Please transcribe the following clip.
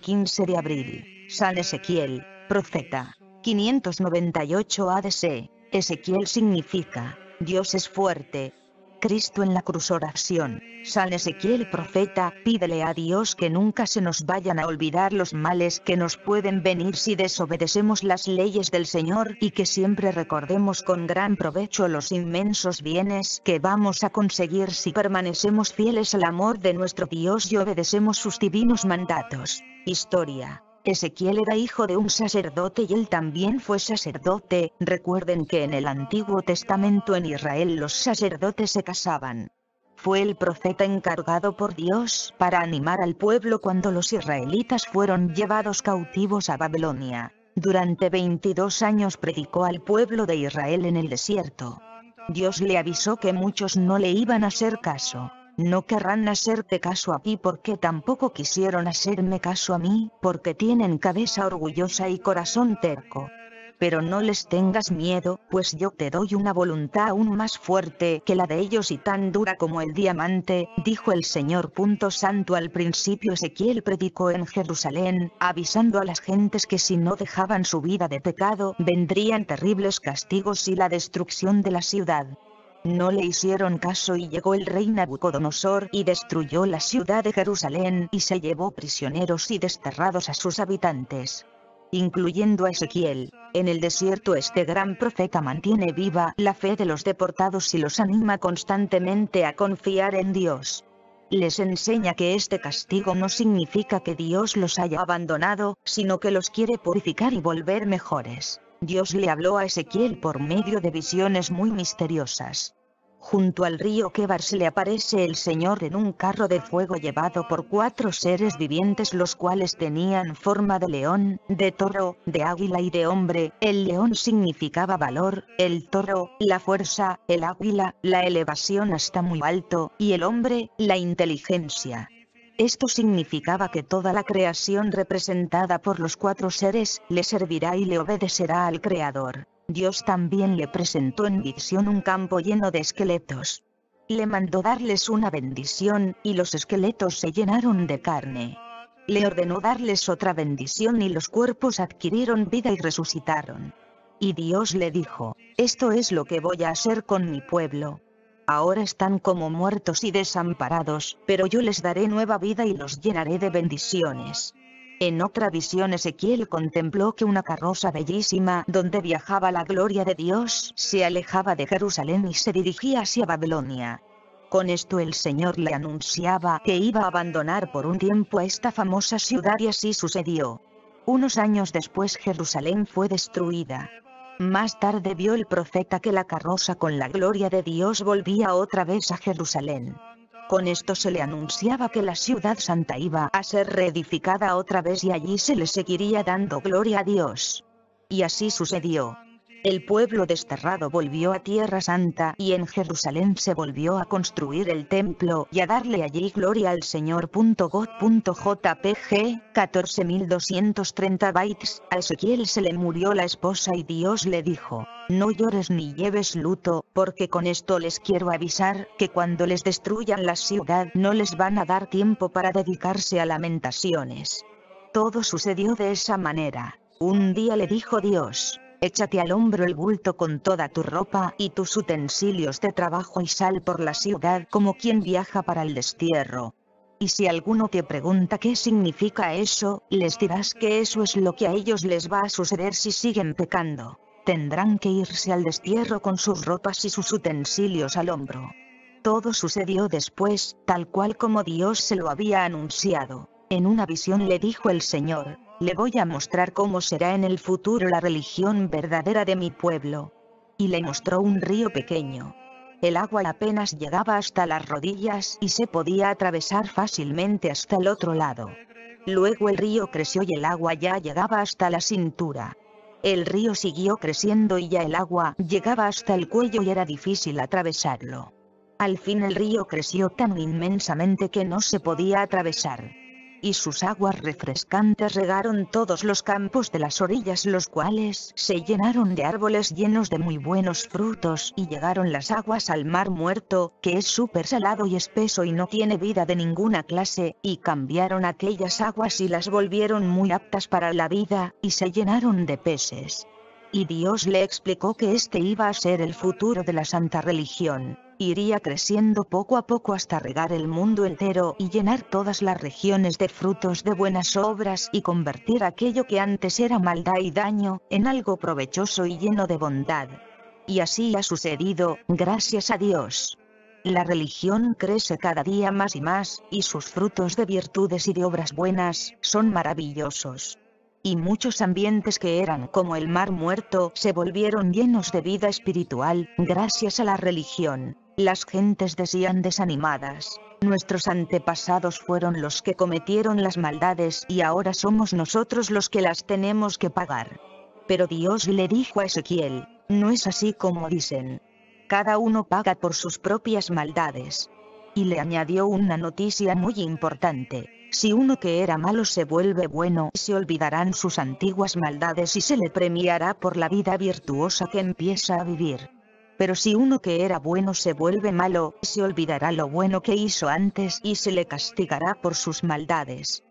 15 de abril. San Ezequiel, profeta. 598 ADC. Ezequiel significa, Dios es fuerte, Cristo en la cruz oración. San Ezequiel profeta, pídele a Dios que nunca se nos vayan a olvidar los males que nos pueden venir si desobedecemos las leyes del Señor y que siempre recordemos con gran provecho los inmensos bienes que vamos a conseguir si permanecemos fieles al amor de nuestro Dios y obedecemos sus divinos mandatos. Historia Ezequiel era hijo de un sacerdote y él también fue sacerdote, recuerden que en el Antiguo Testamento en Israel los sacerdotes se casaban. Fue el profeta encargado por Dios para animar al pueblo cuando los israelitas fueron llevados cautivos a Babilonia. Durante 22 años predicó al pueblo de Israel en el desierto. Dios le avisó que muchos no le iban a hacer caso no querrán hacerte caso a ti porque tampoco quisieron hacerme caso a mí, porque tienen cabeza orgullosa y corazón terco. Pero no les tengas miedo, pues yo te doy una voluntad aún más fuerte que la de ellos y tan dura como el diamante, dijo el Señor. Punto santo al principio Ezequiel predicó en Jerusalén, avisando a las gentes que si no dejaban su vida de pecado, vendrían terribles castigos y la destrucción de la ciudad. No le hicieron caso y llegó el rey Nabucodonosor y destruyó la ciudad de Jerusalén y se llevó prisioneros y desterrados a sus habitantes. Incluyendo a Ezequiel, en el desierto este gran profeta mantiene viva la fe de los deportados y los anima constantemente a confiar en Dios les enseña que este castigo no significa que Dios los haya abandonado, sino que los quiere purificar y volver mejores. Dios le habló a Ezequiel por medio de visiones muy misteriosas. Junto al río Quebar se le aparece el Señor en un carro de fuego llevado por cuatro seres vivientes los cuales tenían forma de león, de toro, de águila y de hombre. El león significaba valor, el toro, la fuerza, el águila, la elevación hasta muy alto, y el hombre, la inteligencia. Esto significaba que toda la creación representada por los cuatro seres, le servirá y le obedecerá al Creador. Dios también le presentó en visión un campo lleno de esqueletos. Le mandó darles una bendición, y los esqueletos se llenaron de carne. Le ordenó darles otra bendición y los cuerpos adquirieron vida y resucitaron. Y Dios le dijo, esto es lo que voy a hacer con mi pueblo, ahora están como muertos y desamparados, pero yo les daré nueva vida y los llenaré de bendiciones. En otra visión Ezequiel contempló que una carroza bellísima donde viajaba la gloria de Dios se alejaba de Jerusalén y se dirigía hacia Babilonia. Con esto el Señor le anunciaba que iba a abandonar por un tiempo esta famosa ciudad y así sucedió. Unos años después Jerusalén fue destruida. Más tarde vio el profeta que la carroza con la gloria de Dios volvía otra vez a Jerusalén. Con esto se le anunciaba que la ciudad santa iba a ser reedificada otra vez y allí se le seguiría dando gloria a Dios. Y así sucedió. El pueblo desterrado volvió a Tierra Santa y en Jerusalén se volvió a construir el templo y a darle allí gloria al Señor. .god.jpg 14230 bytes. A Ezequiel se le murió la esposa y Dios le dijo, no llores ni lleves luto, porque con esto les quiero avisar que cuando les destruyan la ciudad no les van a dar tiempo para dedicarse a lamentaciones. Todo sucedió de esa manera. Un día le dijo Dios, Échate al hombro el bulto con toda tu ropa y tus utensilios de trabajo y sal por la ciudad como quien viaja para el destierro. Y si alguno te pregunta qué significa eso, les dirás que eso es lo que a ellos les va a suceder si siguen pecando. Tendrán que irse al destierro con sus ropas y sus utensilios al hombro. Todo sucedió después, tal cual como Dios se lo había anunciado. En una visión le dijo el Señor, le voy a mostrar cómo será en el futuro la religión verdadera de mi pueblo. Y le mostró un río pequeño. El agua apenas llegaba hasta las rodillas y se podía atravesar fácilmente hasta el otro lado. Luego el río creció y el agua ya llegaba hasta la cintura. El río siguió creciendo y ya el agua llegaba hasta el cuello y era difícil atravesarlo. Al fin el río creció tan inmensamente que no se podía atravesar y sus aguas refrescantes regaron todos los campos de las orillas los cuales se llenaron de árboles llenos de muy buenos frutos y llegaron las aguas al mar muerto, que es súper salado y espeso y no tiene vida de ninguna clase, y cambiaron aquellas aguas y las volvieron muy aptas para la vida, y se llenaron de peces. Y Dios le explicó que este iba a ser el futuro de la santa religión iría creciendo poco a poco hasta regar el mundo entero y llenar todas las regiones de frutos de buenas obras y convertir aquello que antes era maldad y daño, en algo provechoso y lleno de bondad. Y así ha sucedido, gracias a Dios. La religión crece cada día más y más, y sus frutos de virtudes y de obras buenas, son maravillosos y muchos ambientes que eran como el mar muerto se volvieron llenos de vida espiritual, gracias a la religión. Las gentes decían desanimadas, nuestros antepasados fueron los que cometieron las maldades y ahora somos nosotros los que las tenemos que pagar. Pero Dios le dijo a Ezequiel, no es así como dicen. Cada uno paga por sus propias maldades. Y le añadió una noticia muy importante. Si uno que era malo se vuelve bueno, se olvidarán sus antiguas maldades y se le premiará por la vida virtuosa que empieza a vivir. Pero si uno que era bueno se vuelve malo, se olvidará lo bueno que hizo antes y se le castigará por sus maldades.